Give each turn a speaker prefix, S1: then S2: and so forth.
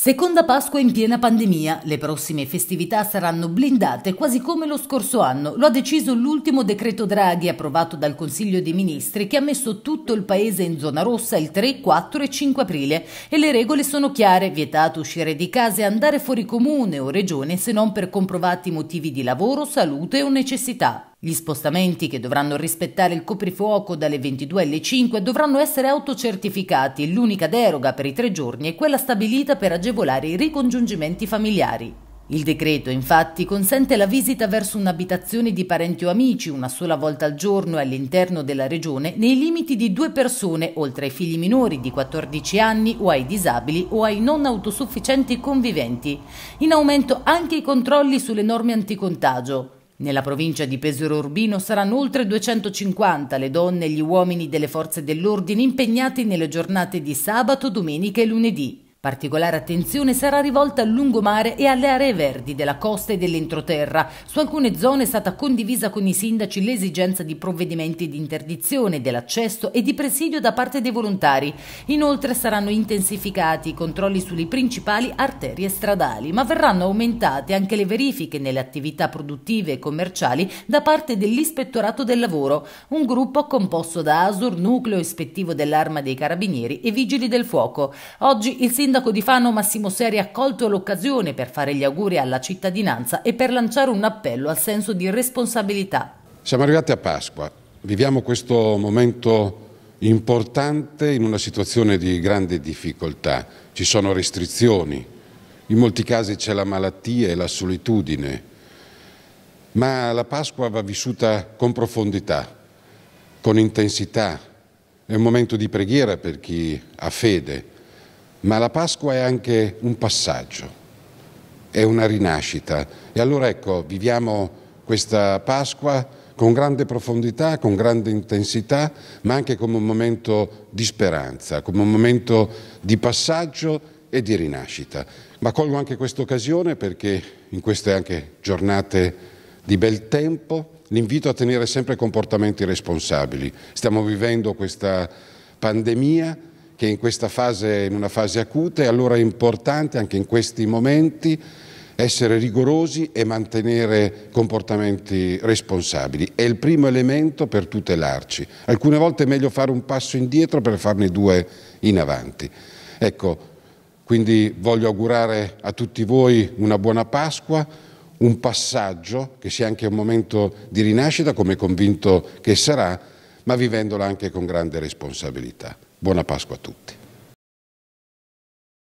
S1: Seconda Pasqua in piena pandemia, le prossime festività saranno blindate quasi come lo scorso anno, lo ha deciso l'ultimo decreto Draghi approvato dal Consiglio dei Ministri che ha messo tutto il paese in zona rossa il 3, 4 e 5 aprile e le regole sono chiare, vietato uscire di casa e andare fuori comune o regione se non per comprovati motivi di lavoro, salute o necessità. Gli spostamenti che dovranno rispettare il coprifuoco dalle 22 alle 5 dovranno essere autocertificati. L'unica deroga per i tre giorni è quella stabilita per agevolare i ricongiungimenti familiari. Il decreto infatti consente la visita verso un'abitazione di parenti o amici una sola volta al giorno e all'interno della regione nei limiti di due persone oltre ai figli minori di 14 anni o ai disabili o ai non autosufficienti conviventi. In aumento anche i controlli sulle norme anticontagio. Nella provincia di Pesaro Urbino saranno oltre 250 le donne e gli uomini delle forze dell'ordine impegnati nelle giornate di sabato, domenica e lunedì. Particolare attenzione sarà rivolta al lungomare e alle aree verdi della costa e dell'entroterra. Su alcune zone è stata condivisa con i sindaci l'esigenza di provvedimenti di interdizione dell'accesso e di presidio da parte dei volontari. Inoltre saranno intensificati i controlli sulle principali arterie stradali, ma verranno aumentate anche le verifiche nelle attività produttive e commerciali da parte dell'Ispettorato del Lavoro, un gruppo composto da ASUR, Nucleo Ispettivo dell'Arma dei Carabinieri e Vigili del Fuoco. Oggi il sindaco sindaco di Fano Massimo Seri ha colto l'occasione per fare gli auguri alla cittadinanza e per lanciare un appello al senso di responsabilità.
S2: Siamo arrivati a Pasqua, viviamo questo momento importante in una situazione di grande difficoltà. Ci sono restrizioni, in molti casi c'è la malattia e la solitudine, ma la Pasqua va vissuta con profondità, con intensità. È un momento di preghiera per chi ha fede, ma la Pasqua è anche un passaggio, è una rinascita. E allora ecco, viviamo questa Pasqua con grande profondità, con grande intensità, ma anche come un momento di speranza, come un momento di passaggio e di rinascita. Ma colgo anche questa occasione perché in queste anche giornate di bel tempo l'invito a tenere sempre comportamenti responsabili. Stiamo vivendo questa pandemia che in questa fase, in una fase acuta, e allora è importante anche in questi momenti essere rigorosi e mantenere comportamenti responsabili. È il primo elemento per tutelarci. Alcune volte è meglio fare un passo indietro per farne due in avanti. Ecco, quindi voglio augurare a tutti voi una buona Pasqua, un passaggio che sia anche un momento di rinascita, come convinto che sarà, ma vivendola anche con grande responsabilità. Buona Pasqua a tutti.